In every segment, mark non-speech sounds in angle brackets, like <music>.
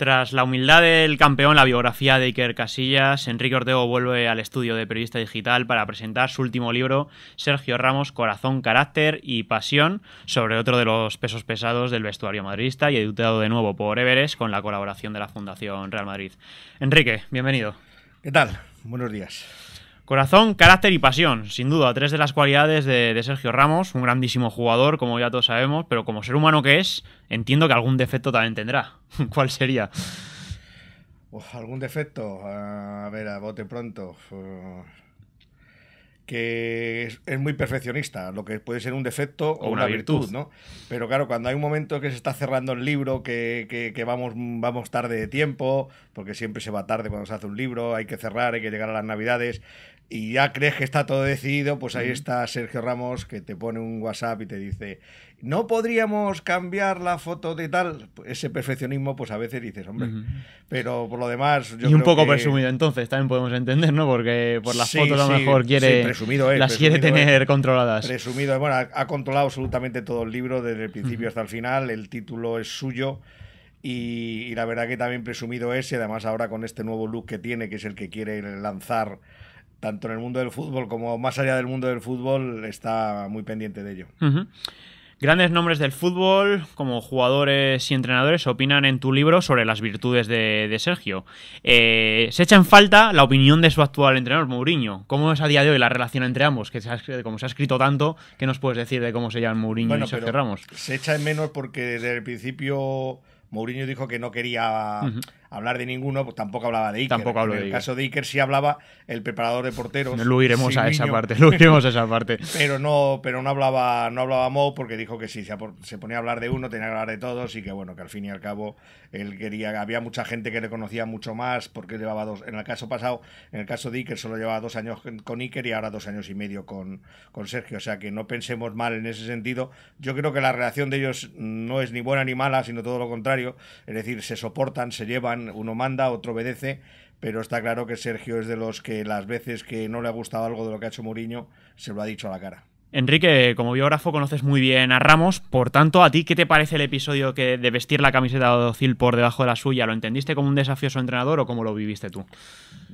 Tras la humildad del campeón, la biografía de Iker Casillas, Enrique Ortego vuelve al estudio de Periodista Digital para presentar su último libro, Sergio Ramos, Corazón, Carácter y Pasión, sobre otro de los pesos pesados del vestuario madridista y editado de nuevo por Everest con la colaboración de la Fundación Real Madrid. Enrique, bienvenido. ¿Qué tal? Buenos días. Corazón, carácter y pasión, sin duda, tres de las cualidades de, Sergio Ramos, un grandísimo jugador, como ya todos sabemos, pero como ser humano que es, entiendo que algún defecto también tendrá. <laughs> ¿Cuál sería? ¿Algún defecto? Ah, a ver, a bote pronto. que es, muy perfeccionista, lo que puede ser un defecto o, una, virtud. ¿no? Pero claro, cuando hay un momento que se está cerrando el libro, que, vamos, vamos tarde de tiempo, porque siempre se va tarde cuando se hace un libro, hay que cerrar, hay que llegar a las navidades, y ya crees que está todo decidido, pues ahí está Sergio Ramos que te pone un WhatsApp y te dice, no podríamos cambiar la foto de tal. Ese perfeccionismo, pues a veces dices, hombre, pero por lo demás... y un poco presumido entonces, también podemos entender, ¿no? Porque por las fotos a lo mejor quiere... Sí, presumido eh, las quiere eh. tener controladas. Presumido, bueno, ha, controlado absolutamente todo el libro, desde el principio hasta el final, el título es suyo. Y, y la verdad que también presumido es, y además ahora con este nuevo look que tiene, que es el que quiere lanzar tanto en el mundo del fútbol como más allá del mundo del fútbol, está muy pendiente de ello. Grandes nombres del fútbol, como jugadores y entrenadores, opinan en tu libro sobre las virtudes de, Sergio. Eh, se echa en falta la opinión de su actual entrenador, Mourinho. ¿Cómo es a día de hoy la relación entre ambos? Que se ha, como se ha escrito tanto, ¿qué nos puedes decir de cómo se llama Mourinho y Sergio Ramos? Se echa en menos porque desde el principio Mourinho dijo que no quería hablar de ninguno, pues tampoco hablaba de Iker. Tampoco en el caso de Iker sí hablaba el preparador de porteros. No, lo iremos a esa parte, lo a esa parte. pero no, pero no hablaba, no hablaba Mo porque dijo que sí, se ponía a hablar de uno, tenía que hablar de todos y que bueno, que al fin y al cabo él quería, había mucha gente que le conocía mucho más porque llevaba dos, en el caso pasado, en el caso de Iker solo llevaba dos años con Iker y ahora dos años y medio con, con Sergio, o sea que no pensemos mal en ese sentido. Yo creo que la relación de ellos no es ni buena ni mala, sino todo lo contrario, es decir, se soportan, se llevan, uno manda, otro obedece, pero está claro que Sergio es de los que las veces que no le ha gustado algo de lo que ha hecho Mourinho, se lo ha dicho a la cara. Enrique, como biógrafo conoces muy bien a Ramos, por tanto, ¿a ti qué te parece el episodio que de vestir la camiseta de Ocil por debajo de la suya? ¿Lo entendiste como un desafío a su entrenador o cómo lo viviste tú?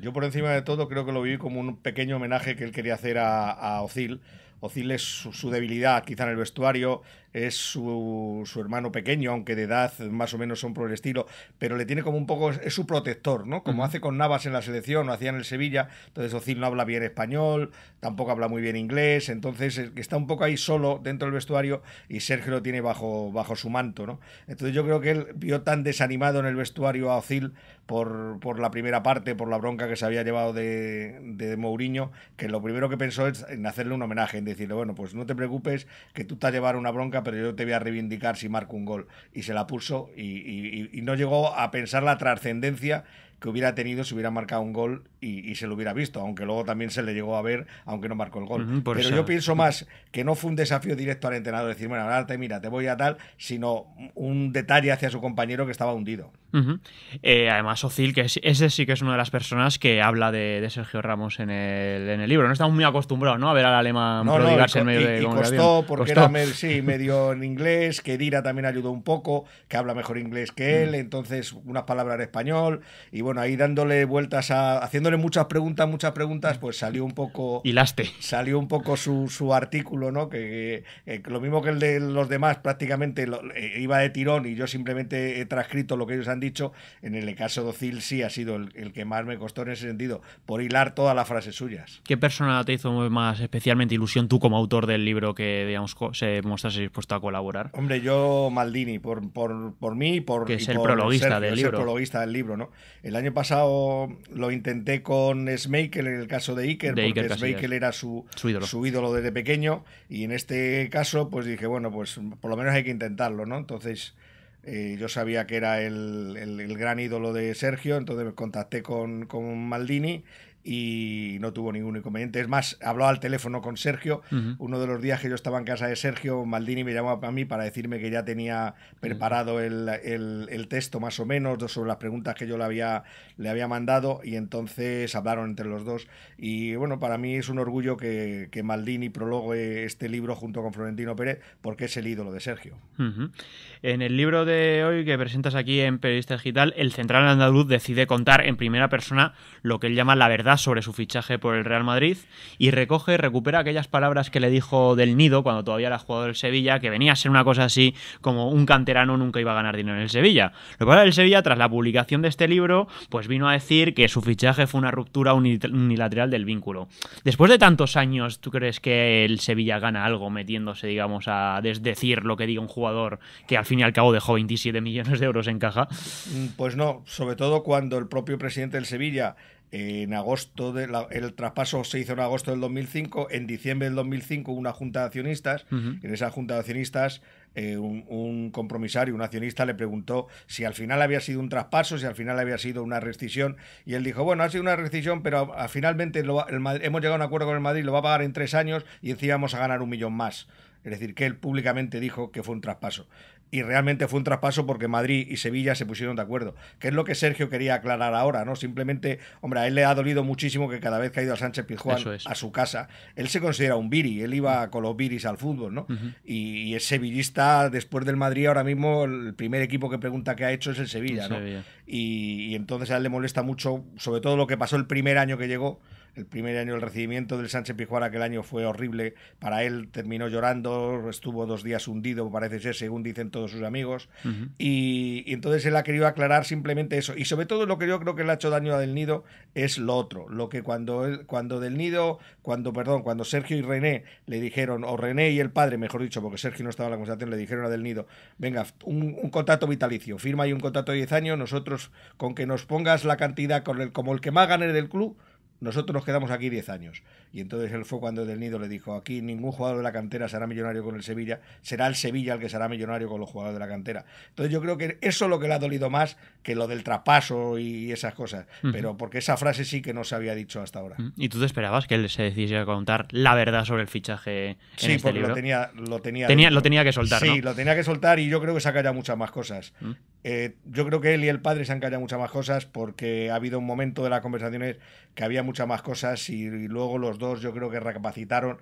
Yo por encima de todo creo que lo viví como un pequeño homenaje que él quería hacer a, a Ocil. Ocil es su, su, debilidad, quizá en el vestuario, es su, hermano pequeño, aunque de edad más o menos son por el estilo, pero le tiene como un poco, es su protector, ¿no? Como hace con Navas en la selección, o hacía en el Sevilla, entonces Ocil no habla bien español, tampoco habla muy bien inglés, entonces está un poco ahí solo dentro del vestuario y Sergio lo tiene bajo, bajo su manto, ¿no? Entonces yo creo que él vio tan desanimado en el vestuario a Ocil por, por la primera parte, por la bronca que se había llevado de, de Mourinho, que lo primero que pensó es en hacerle un homenaje, en decirle, bueno, pues no te preocupes, que tú te has llevado una bronca, pero yo te voy a reivindicar si marco un gol. Y se la puso y, y no llegó a pensar la trascendencia que hubiera tenido si hubiera marcado un gol y, se lo hubiera visto, aunque luego también se le llegó a ver, aunque no marcó el gol. Pero yo pienso más que no fue un desafío directo al entrenador, decir, bueno, ahora te mira, te voy a tal, sino un detalle hacia su compañero que estaba hundido. Eh, además, Ocil, que ese sí que es una de las personas que habla de, Sergio Ramos en el, en el, libro. No estamos muy acostumbrados ¿no? a ver al alemán costó en inglés, que Dira también ayudó un poco, que habla mejor inglés que él, mm. entonces unas palabras en español. Y bueno, ahí dándole vueltas a. haciéndole muchas preguntas, muchas preguntas, pues salió un poco. Hilaste. Salió un poco su, artículo, ¿no? Que, lo mismo que el de los demás, prácticamente eh, iba de tirón y yo simplemente he transcrito lo que ellos han dicho. En el caso de Ocil sí ha sido el, que más me costó en ese sentido, por hilar todas las frases suyas. ¿Qué persona te hizo más especialmente ilusión tú como autor del libro que, digamos, se mostrase dispuesto a colaborar? Hombre, yo Maldini, por, por, por mí y por. Que es el prologuista del libro. el prologuista del libro, ¿no? El año pasado lo intenté con Smakel en el caso de Iker, porque era su, ídolo. desde pequeño. Y en este caso, pues dije, bueno, pues por lo menos hay que intentarlo, ¿no? Entonces. Eh, yo sabía que era el, gran ídolo de Sergio, entonces me contacté con Maldini y no tuvo ningún inconveniente. Es más, habló al teléfono con Sergio. Uno de los días que yo estaba en casa de Sergio, Maldini me llamó a mí para decirme que ya tenía preparado el, texto más o menos sobre las preguntas que yo le había, le había mandado y entonces hablaron entre los dos. Y bueno, para mí es un orgullo que, Maldini prologue este libro junto con Florentino Pérez porque es el ídolo de Sergio. En el libro de hoy que presentas aquí en Periodista Digital, el Central Andaluz decide contar en primera persona lo que él llama la verdad sobre su fichaje por el Real Madrid y recoge recupera aquellas palabras que le dijo del Nido cuando todavía era jugador del Sevilla, que venía a ser una cosa así como un canterano nunca iba a ganar dinero en el Sevilla. Lo cual el Sevilla, tras la publicación de este libro, pues vino a decir que su fichaje fue una ruptura unilateral del vínculo. Después de tantos años, ¿tú crees que el Sevilla gana algo metiéndose, digamos, a desdecir lo que diga un jugador que al fin y al cabo dejó 27 millones de euros en caja? Mm, pues no, sobre todo cuando el propio presidente del Sevilla en agosto, de el traspaso se hizo en agosto del 2005. En diciembre del 2005, una junta de accionistas. En esa junta de accionistas, eh, un, compromisario, un accionista, le preguntó si al final había sido un traspaso, si al final había sido una rescisión. Y él dijo: Bueno, ha sido una rescisión, pero finalmente hemos llegado a un acuerdo con el Madrid, lo va a pagar en tres años y encima vamos a ganar un millón más. Es decir, que él públicamente dijo que fue un traspaso y realmente fue un traspaso porque Madrid y Sevilla se pusieron de acuerdo, que es lo que Sergio quería aclarar ahora, ¿no? Simplemente, hombre, a él le ha dolido muchísimo que cada vez que ha ido a Sánchez Pizjuán a su casa, él se considera un viri, él iba con los viris al fútbol, ¿no? y, el es sevillista después del Madrid, ahora mismo el primer equipo que pregunta que ha hecho es el Sevilla, ¿no? y, entonces a él le molesta mucho, sobre todo lo que pasó el primer año que llegó, el primer año, el recibimiento del Sánchez pijuar aquel año fue horrible para él, terminó llorando, estuvo dos días hundido, parece ser, según dicen todos sus amigos. y, entonces él ha querido aclarar simplemente eso. Y sobre todo lo que yo creo que le ha hecho daño a Del Nido es lo otro, lo que cuando, cuando Del Nido, cuando, perdón, cuando Sergio y René le dijeron, o René y el padre, mejor dicho, porque Sergio no estaba en la conversación, le dijeron a Del Nido, venga, un, contrato vitalicio, firma ahí un contrato de 10 años, nosotros con que nos pongas la cantidad con el, como el que más gane del club, nosotros nos quedamos aquí 10 años. Y entonces él fue cuando Del Nido le dijo, aquí ningún jugador de la cantera será millonario con el Sevilla, será el Sevilla el que será millonario con los jugadores de la cantera. Entonces yo creo que eso es lo que le ha dolido más que lo del traspaso y esas cosas. Pero porque esa frase sí que no se había dicho hasta ahora. Mm. ¿Y tú te esperabas que él se decidiera a contar la verdad sobre el fichaje? sí, este porque lo tenía, lo tenía, lo tenía que soltar. Sí, lo tenía que soltar y yo creo que se ha callado muchas más cosas. Mm. Eh, yo creo que él y el padre se han callado muchas más cosas porque ha habido un momento de las conversaciones que había muchas más cosas y luego los dos yo creo que recapacitaron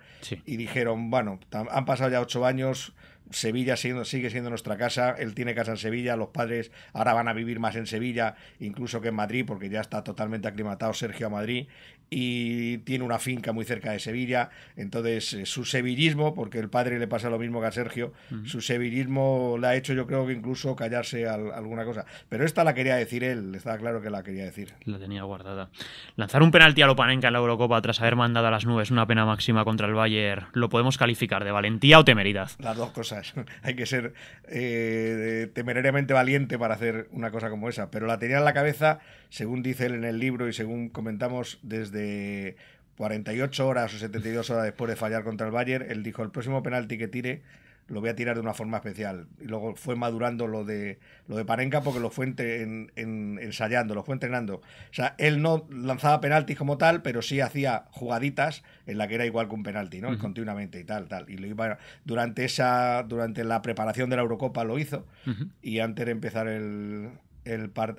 y dijeron, bueno, han pasado ya ocho años, Sevilla siendo, sigue siendo nuestra casa, él tiene casa en Sevilla, los padres ahora van a vivir más en Sevilla, incluso que en Madrid, porque ya está totalmente aclimatado Sergio a Madrid, y tiene una finca muy cerca de Sevilla. Entonces, eh, su sevillismo, porque el padre le pasa lo mismo que a Sergio, su sevillismo le ha hecho yo creo que incluso callarse alguna cosa. Pero esta la quería decir él, estaba claro que la quería decir. La tenía guardada. Lanzar un penalti a Lopanenka en la Eurocopa tras haber mandado a las nubes una pena máxima contra el Bayern, ¿lo podemos calificar de valentía o temeridad? Las dos cosas. <laughs> Hay que ser eh, temerariamente valiente para hacer una cosa como esa. Pero la tenía en la cabeza, según dice él en el libro y según comentamos desde de 48 horas o 72 horas después de fallar contra el Bayern, él dijo, el próximo penalti que tire lo voy a tirar de una forma especial. Y luego fue madurando lo de lo de Parenca porque lo fue ensayando, lo fue entrenando. O sea, él no lanzaba penaltis como tal, pero sí hacía jugaditas en la que era igual que un penalti, ¿no? Continuamente y tal, tal. Y lo iba durante esa durante la preparación de la Eurocopa lo hizo y antes de empezar el,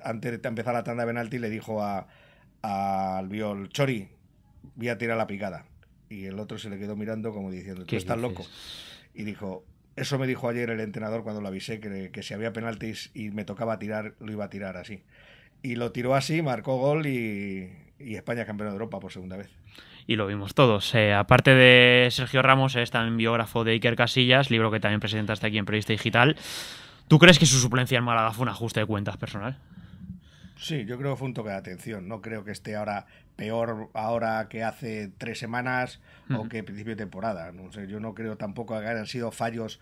antes de empezar la tanda de penalti le dijo a al viol, Chori, voy a tirar la picada. Y el otro se le quedó mirando como diciendo, tú estás loco. Y dijo, eso me dijo ayer el entrenador cuando lo avisé, que, si había penaltis y me tocaba tirar, lo iba a tirar así. Y lo tiró así, marcó gol y, España campeona campeón de Europa por segunda vez y lo vimos todos. Eh, aparte de Sergio Ramos, es también biógrafo de Iker Casillas, libro que también presentaste aquí en Periodista Digital. ¿Tú crees que su suplencia en Málaga fue un ajuste de cuentas personal? Sí, yo creo que fue un toque de atención. No creo que esté ahora peor ahora que hace tres semanas o que principio de temporada. No sé, yo no creo tampoco que hayan sido fallos.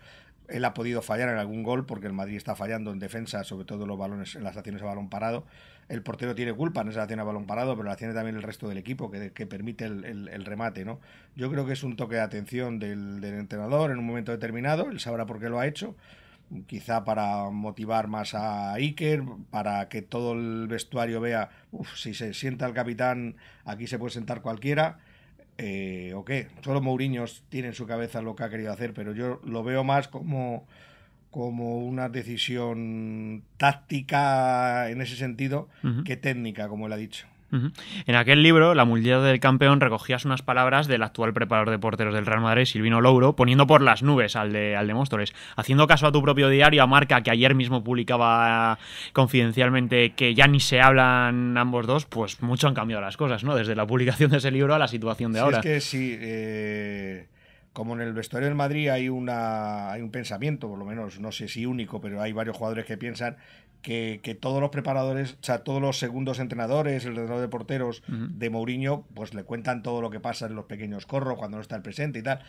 Él ha podido fallar en algún gol porque el Madrid está fallando en defensa, sobre todo los balones, en las acciones de balón parado. El portero tiene culpa en esa acción a balón parado, pero la tiene también el resto del equipo que, permite el, remate. ¿no? Yo creo que es un toque de atención del, del entrenador en un momento determinado. Él sabrá por qué lo ha hecho quizá para motivar más a Iker, para que todo el vestuario vea, si se sienta el capitán, aquí se puede sentar cualquiera, eh, o qué. Solo Mourinho tiene en su cabeza lo que ha querido hacer, pero yo lo veo más como, como una decisión táctica en ese sentido que técnica, como él ha dicho. En aquel libro, La multitud del campeón, recogías unas palabras del actual preparador de porteros del Real Madrid, Silvino Louro, poniendo por las nubes al de, Móstoles. Haciendo caso a tu propio diario, a Marca, que ayer mismo publicaba confidencialmente que ya ni se hablan ambos dos, pues mucho han cambiado las cosas, ¿no? Desde la publicación de ese libro a la situación de sí, ahora. Es que sí. Eh, como en el vestuario del Madrid hay, una, hay un pensamiento, por lo menos no sé si único, pero hay varios jugadores que piensan que, todos los preparadores, o sea, todos los segundos entrenadores, el entrenador de porteros de Mourinho, pues le cuentan todo lo que pasa en los pequeños corros cuando no está el presente y tal.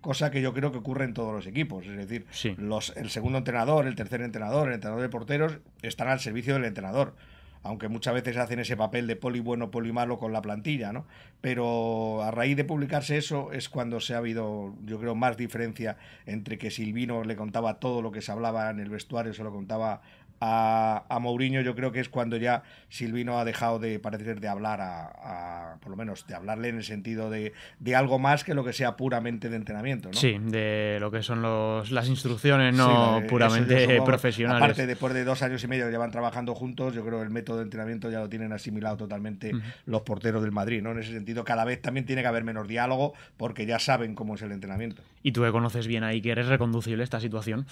Cosa que yo creo que ocurre en todos los equipos. Es decir, los, el segundo entrenador, el tercer entrenador, el entrenador de porteros están al servicio del entrenador. Aunque muchas veces hacen ese papel de poli bueno, poli malo con la plantilla, ¿no? Pero a raíz de publicarse eso es cuando se ha habido, yo creo, más diferencia entre que Silvino le contaba todo lo que se hablaba en el vestuario, se lo contaba a, Mourinho, yo creo que es cuando ya Silvino ha dejado de parecer de hablar, a, por lo menos de hablarle en el sentido de, algo más que lo que sea puramente de entrenamiento. ¿no? Sí, de lo que son los, las instrucciones no puramente profesionales. Aparte, después de dos años y medio que llevan trabajando juntos, yo creo que el método de entrenamiento ya lo tienen asimilado totalmente los porteros del Madrid. ¿no? En ese sentido, cada vez también tiene que haber menos diálogo porque ya saben cómo es el entrenamiento. Y tú que conoces bien ahí que eres reconducible esta situación.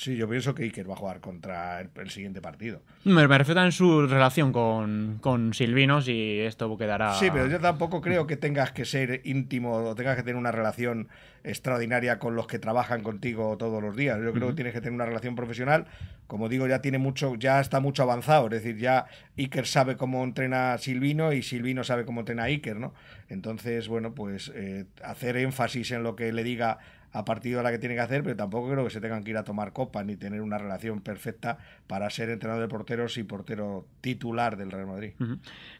Sí, yo pienso que Iker va a jugar contra el, siguiente partido. Me, refiero en su relación con, con Silvinos y esto quedará. Sí, pero yo tampoco creo que tengas que ser íntimo o tengas que tener una relación extraordinaria con los que trabajan contigo todos los días. Yo creo que tienes que tener una relación profesional. Como digo, ya tiene mucho, ya está mucho avanzado. Es decir, ya Iker sabe cómo entrena a Silvino y Silvino sabe cómo entrena a Iker, ¿no? Entonces, bueno, pues eh, hacer énfasis en lo que le diga a partir de la que tiene que hacer, pero tampoco creo que se tengan que ir a tomar copas ni tener una relación perfecta para ser entrenador de porteros y portero titular del Real Madrid.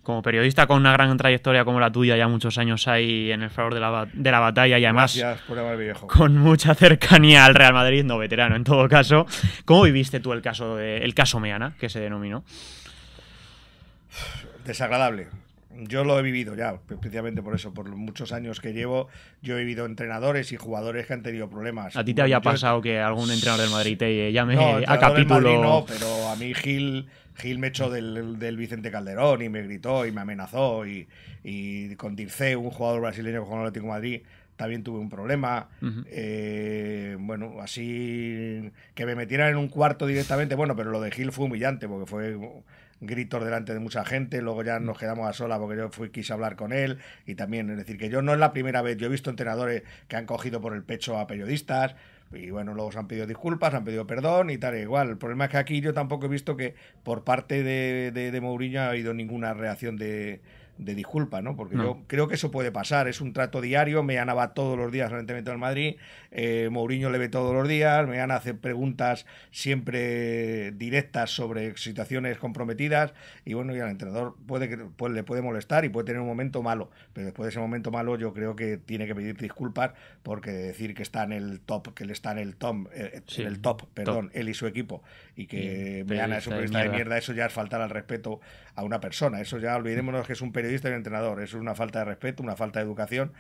Como periodista con una gran trayectoria como la tuya, ya muchos años ahí en el favor de la, batalla y además con mucha cercanía al Real Madrid, no veterano en todo caso. ¿Cómo viviste tú el caso, de, el caso Meana, que se denominó? Desagradable yo lo he vivido ya, precisamente por eso, por los muchos años que llevo, yo he vivido entrenadores y jugadores que han tenido problemas. ¿A ti te había pasado que algún entrenador del Madrid te llame a capítulo? no, pero a mí Gil Gil me echó del, del, Vicente Calderón y me gritó y me amenazó. Y, y con Dirce, un jugador brasileño que jugó en Atlético Madrid, también tuve un problema. Eh, bueno, así que me metieran en un cuarto directamente. Bueno, pero lo de Gil fue humillante porque fue gritos delante de mucha gente, luego ya nos quedamos a solas porque yo fui, quise hablar con él y también, es decir, que yo no es la primera vez, yo he visto entrenadores que han cogido por el pecho a periodistas, y bueno, luego se han pedido disculpas, han pedido perdón y tal. E igual, el problema es que aquí yo tampoco he visto que por parte de, de, de Mourinho ha habido ninguna reacción de, de disculpa, ¿no? Porque yo creo que eso puede pasar. Es un trato diario. Me va todos los días evidentemente al Madrid. Eh, Mourinho le ve todos los días. Me a hacer preguntas siempre directas sobre situaciones comprometidas. Y bueno, y al entrenador puede que pues, le puede molestar y puede tener un momento malo. Pero después de ese momento malo, yo creo que tiene que pedir disculpas porque decir que está en el top, que le está en el top, eh, eh, en el top, perdón, él y su equipo, y que me Meana es un periodista de mierda, eso ya es faltar al respeto a una persona. Eso ya olvidémonos que es un periodista entrenador. es una falta de respeto, una falta de educación.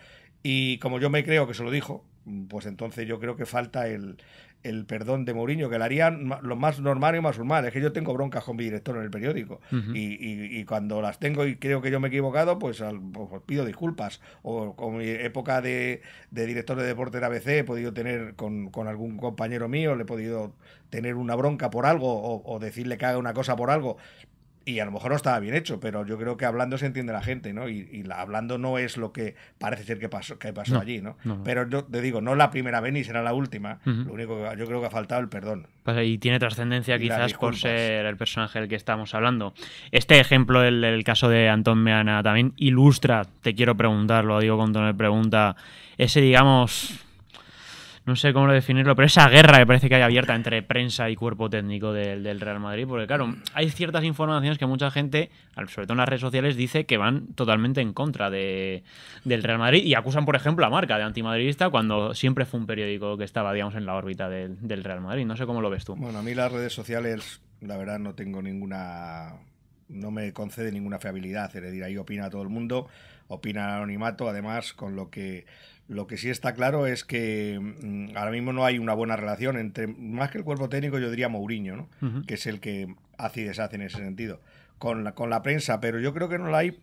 Y como yo me creo que se lo dijo, pues entonces yo creo que falta el, el perdón de Mourinho, que lo harían lo más normal y más normal. Es que yo tengo broncas con mi director en el periódico. y, y, cuando las tengo y creo que yo me he equivocado, pues, pues pido disculpas. O con mi época de, director de deporte de ABC he podido tener con, con, algún compañero mío, le he podido tener una bronca por algo o, o decirle que haga una cosa por algo y a lo mejor no estaba bien hecho, pero yo creo que hablando se entiende la gente, ¿no? Y, hablando no es lo que parece ser que pasó, que pasó allí, ¿no? Pero yo te digo, no la primera vez ni será la última. Lo único que yo creo que ha faltado el perdón. Pues, y tiene trascendencia quizás por ser el personaje del que estamos hablando. Este ejemplo, el, caso de Antón Meana, también ilustra, te quiero preguntar, lo digo con tono de pregunta, ese, digamos, no sé cómo definirlo, pero esa guerra que parece que hay abierta entre prensa y cuerpo técnico del, Real Madrid, porque claro, hay ciertas informaciones que mucha gente, sobre todo en las redes sociales, dice que van totalmente en contra del Real Madrid y acusan, por ejemplo, a Marca de antimadridista cuando siempre fue un periódico que estaba, digamos, en la órbita del, Real Madrid. No sé cómo lo ves tú. Bueno, a mí las redes sociales, la verdad, no tengo ninguna... no me concede ninguna fiabilidad, es decir, ahí opina todo el mundo, opina anonimato, además, con lo que lo que sí está claro es que mm, ahora mismo no hay una buena relación entre, más que el cuerpo técnico, yo diría Mourinho, ¿no? que es el que hace y deshace en ese sentido, con la, con la prensa, pero yo creo que no la hay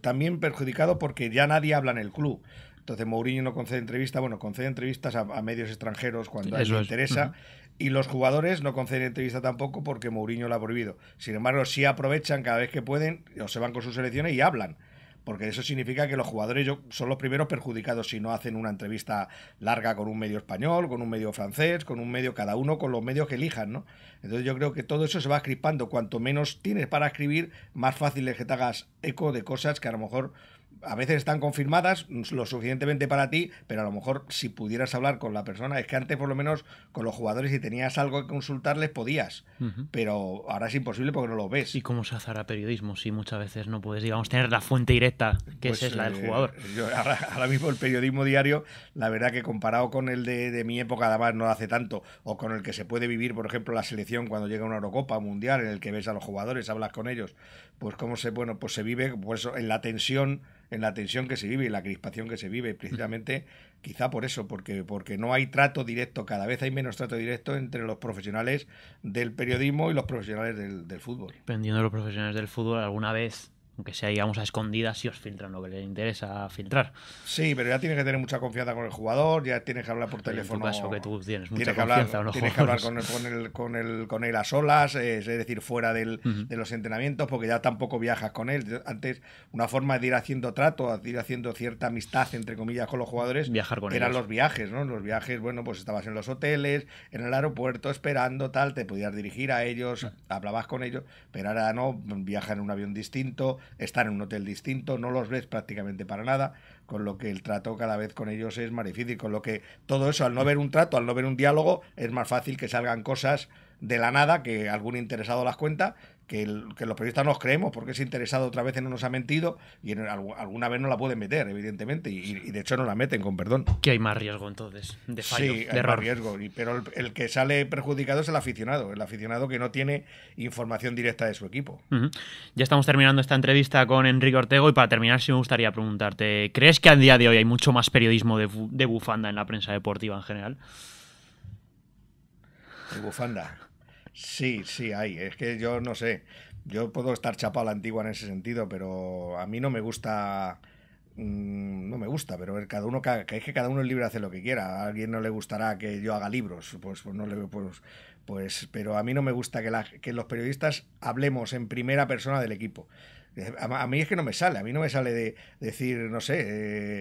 también perjudicado porque ya nadie habla en el club. Entonces Mourinho no concede entrevistas, bueno, concede entrevistas a, medios extranjeros cuando a le interesa. Y los jugadores no conceden entrevista tampoco porque Mourinho lo ha prohibido. Sin embargo, sí aprovechan cada vez que pueden, o se van con sus selecciones y hablan porque eso significa que los jugadores son los primeros perjudicados si no hacen una entrevista larga con un medio español, con un medio francés, con un medio cada uno, con los medios que elijan, ¿no? Entonces yo creo que todo eso se va crispando. Cuanto menos tienes para escribir, más fácil es que te hagas eco de cosas que a lo mejor a veces están confirmadas mm, lo suficientemente para ti, pero a lo mejor si pudieras hablar con la persona, es que antes por lo menos con los jugadores si tenías algo que consultarles podías, pero ahora es imposible porque no lo ves. ¿Y cómo se hace ahora periodismo si muchas veces no puedes, digamos, tener la fuente directa que pues, es la del eh, jugador? ahora, mismo el periodismo diario, la verdad que comparado con el de, mi época, además no hace tanto, o con el que se puede vivir, por ejemplo, la selección cuando llega una Eurocopa Mundial, en el que ves a los jugadores, hablas con ellos, pues cómo se, bueno, pues se vive pues, en la tensión en la tensión que se vive y la crispación que se vive, precisamente quizá por eso, porque, porque no hay trato directo, cada vez hay menos trato directo entre los profesionales del periodismo y los profesionales del, del fútbol. Dependiendo de los profesionales del fútbol, alguna vez aunque sea, digamos, a escondidas, si os filtran lo que les interesa filtrar. Sí, pero ya tienes que tener mucha confianza con el jugador, ya tienes que hablar por teléfono. que tú tienes mucha confianza que hablar, Tienes que hablar con él, <laughs> con, él, con, él, a solas, es decir, fuera de los entrenamientos, porque ya tampoco viajas con él. Antes, una forma de ir haciendo trato, de ir haciendo cierta amistad, entre comillas, con los jugadores, Viajar con eran los viajes, ¿no? Los viajes, bueno, pues estabas en los hoteles, en el aeropuerto, esperando, tal, te podías dirigir a ellos, hablabas con ellos, pero ahora no, viajas en un avión distinto ...estar en un hotel distinto, no los ves prácticamente para nada, con lo que el trato cada vez con ellos es más difícil, con lo que todo eso, al no ver un trato, al no ver un diálogo, es más fácil que salgan cosas de la nada que algún interesado las cuenta que, los periodistas nos creemos porque es interesado otra vez no nos ha mentido y en, alguna vez no la pueden meter, evidentemente, y, de hecho no la meten, con perdón. Que hay más riesgo entonces, de fallo, sí, hay Más riesgo, pero el, que sale perjudicado es el aficionado, el aficionado que no tiene información directa de su equipo. Ya estamos terminando esta entrevista con Enrique Ortego y para terminar sí me gustaría preguntarte, ¿crees que a día de hoy hay mucho más periodismo de bufanda en la prensa deportiva en general? De bufanda. Sí, sí, hay. Es que yo no sé. Yo puedo estar chapado a la antigua en ese sentido, pero a mí no me gusta. Mm, no me gusta, pero cada uno es que cada uno es libre de hacer lo que quiera. A alguien no le gustará que yo haga libros, pues, pues no le pues, pues, pero a mí no me gusta que, que los periodistas hablemos en primera persona del equipo. Eh, a, mí es que no me sale, a mí no me sale de, decir, no sé,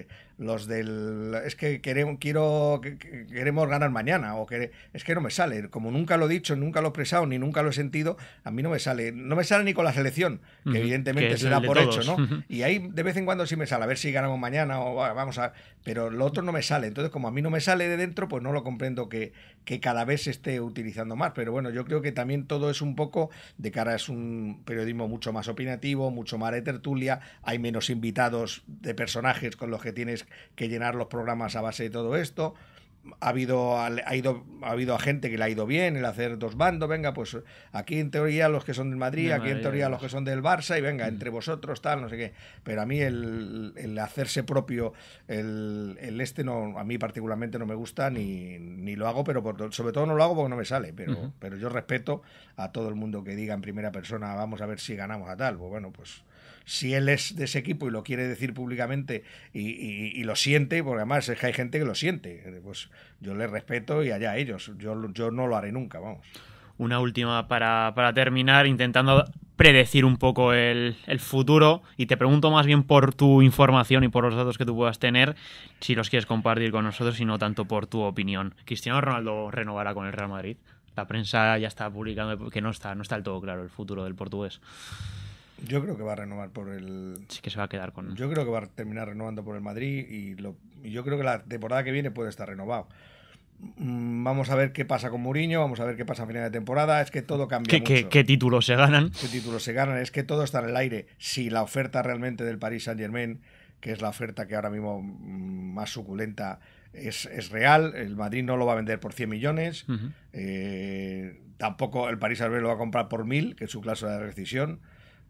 eh, los del... Es que queremos, quiero, que, queremos ganar mañana, o que... Es que no me sale, como nunca lo he dicho, nunca lo he expresado, ni nunca lo he sentido, a mí no me sale, no me sale ni con la selección, que evidentemente será por hecho, ¿no? Y ahí de vez en cuando sí me sale, a ver si ganamos mañana o vamos a... Pero lo otro no me sale, entonces como a mí no me sale de dentro, pues no lo comprendo que, que cada vez se esté utilizando más. Pero bueno, yo creo que también todo es un poco de cara, es un periodismo mucho más opinativo, mucho más de tertulia, hay menos invitados de personajes con los que tienes que llenar los programas a base de todo esto ha habido, ha, ido, ha habido gente que le ha ido bien el hacer dos bandos, venga, pues aquí en teoría los que son del Madrid, aquí en teoría los que son del Barça, y venga, mm. entre vosotros, tal, no sé qué. Pero a mí el, hacerse propio, el, este, no, a mí particularmente no me gusta, ni, lo hago, pero sobre todo no lo hago porque no me sale, pero, pero yo respeto a todo el mundo que diga en primera persona, vamos a ver si ganamos a tal, pues bueno, pues si él es de ese equipo y lo quiere decir públicamente y, lo siente, porque además es que hay gente que lo siente, pues yo le respeto y allá ellos, yo, yo no lo haré nunca, vamos. Una última para, terminar, intentando predecir un poco el, futuro y te pregunto más bien por tu información y por los datos que tú puedas tener, si los quieres compartir con nosotros y no tanto por tu opinión. ¿Cristiano Ronaldo renovará con el Real Madrid? La prensa ya está publicando que no está, no está del todo claro el futuro del portugués. Yo creo que va a renovar por el. Sí, que se va a quedar con. Yo creo que va a terminar renovando por el Madrid y, lo... yo creo que la temporada que viene puede estar renovado. Mm, vamos a ver qué pasa con Mourinho, vamos a ver qué pasa a final de temporada. Es que todo cambia. ¿Qué, mucho. Qué, títulos se ganan? ¿Qué títulos se ganan? Es que todo está en el aire. Si la oferta realmente del Paris Saint-Germain, que es la oferta que ahora mismo mm, más suculenta, es, real. El Madrid no lo va a vender por 100 millones. Eh, tampoco el Paris Saint-Germain lo va a comprar por 1000, que es su cláusula de rescisión.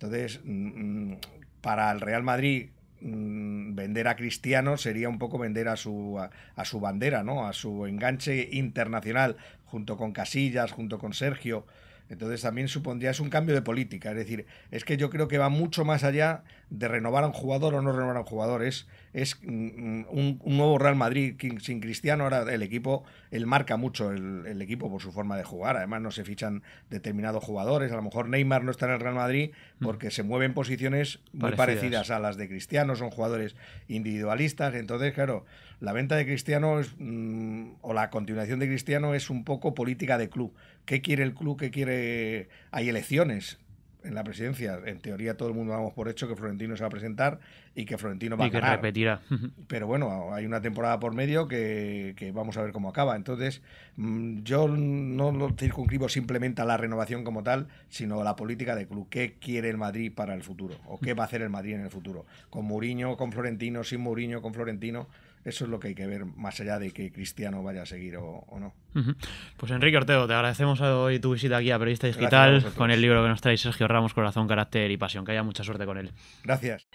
Entonces, mm, mm, para el Real Madrid mm, vender a Cristiano sería un poco vender a su, a, su bandera, ¿no? A su enganche internacional, junto con Casillas, junto con Sergio. Entonces también supondría es un cambio de política, es decir, es que yo creo que va mucho más allá de renovar a un jugador o no renovar a un jugador, es, es un, nuevo Real Madrid sin Cristiano, ahora el equipo, él marca mucho el, equipo por su forma de jugar, además no se fichan determinados jugadores, a lo mejor Neymar no está en el Real Madrid porque se mueven posiciones muy parecidas. a las de Cristiano, son jugadores individualistas, entonces claro, la venta de Cristiano mm, o la continuación de Cristiano es un poco política de club. ¿Qué quiere el club? ¿Qué quiere? Hay elecciones en la presidencia, en teoría todo el mundo damos por hecho que Florentino se va a presentar y que Florentino va a ganar. repetirá. <laughs> Pero bueno, hay una temporada por medio que, vamos a ver cómo acaba. Entonces, mm, yo no lo circunscribo simplemente a la renovación como tal, sino a la política de club. ¿Qué quiere el Madrid para el futuro? ¿O qué va a hacer el Madrid en el futuro? Con Mourinho, con Florentino, sin Mourinho, con Florentino. Eso es lo que hay que ver, más allá de que Cristiano vaya a seguir o, no. Pues Enrique Ortego, te agradecemos hoy tu visita aquí a Periodista Digital con el libro que nos trae Sergio Ramos, Corazón, Carácter y Pasión. Que haya mucha suerte con él. Gracias.